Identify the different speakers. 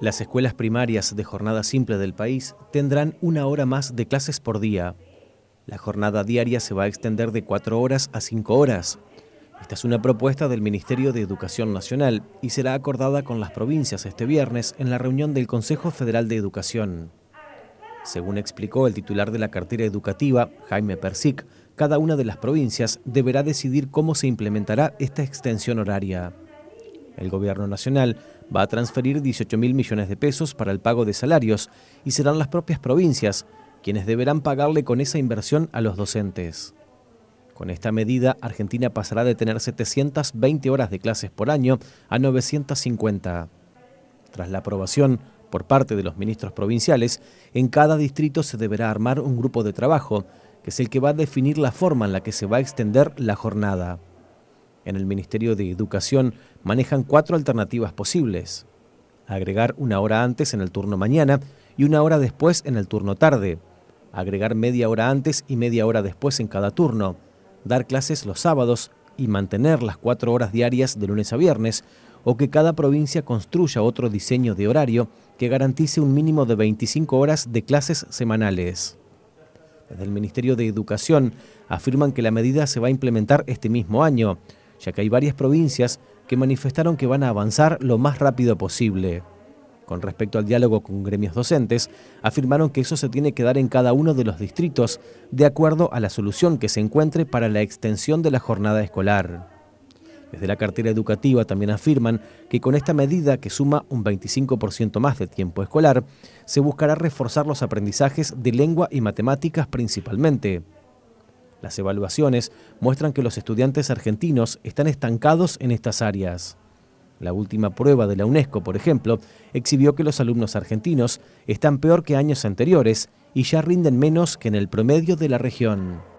Speaker 1: Las escuelas primarias de jornada simple del país tendrán una hora más de clases por día. La jornada diaria se va a extender de cuatro horas a cinco horas. Esta es una propuesta del Ministerio de Educación Nacional y será acordada con las provincias este viernes en la reunión del Consejo Federal de Educación. Según explicó el titular de la cartera educativa, Jaime Persic, cada una de las provincias deberá decidir cómo se implementará esta extensión horaria. El Gobierno Nacional va a transferir 18 mil millones de pesos para el pago de salarios y serán las propias provincias quienes deberán pagarle con esa inversión a los docentes. Con esta medida, Argentina pasará de tener 720 horas de clases por año a 950. Tras la aprobación por parte de los ministros provinciales, en cada distrito se deberá armar un grupo de trabajo, que es el que va a definir la forma en la que se va a extender la jornada en el Ministerio de Educación manejan cuatro alternativas posibles. Agregar una hora antes en el turno mañana y una hora después en el turno tarde. Agregar media hora antes y media hora después en cada turno. Dar clases los sábados y mantener las cuatro horas diarias de lunes a viernes, o que cada provincia construya otro diseño de horario que garantice un mínimo de 25 horas de clases semanales. Desde el Ministerio de Educación afirman que la medida se va a implementar este mismo año, ya que hay varias provincias que manifestaron que van a avanzar lo más rápido posible. Con respecto al diálogo con gremios docentes, afirmaron que eso se tiene que dar en cada uno de los distritos, de acuerdo a la solución que se encuentre para la extensión de la jornada escolar. Desde la cartera educativa también afirman que con esta medida, que suma un 25% más de tiempo escolar, se buscará reforzar los aprendizajes de lengua y matemáticas principalmente. Las evaluaciones muestran que los estudiantes argentinos están estancados en estas áreas. La última prueba de la UNESCO, por ejemplo, exhibió que los alumnos argentinos están peor que años anteriores y ya rinden menos que en el promedio de la región.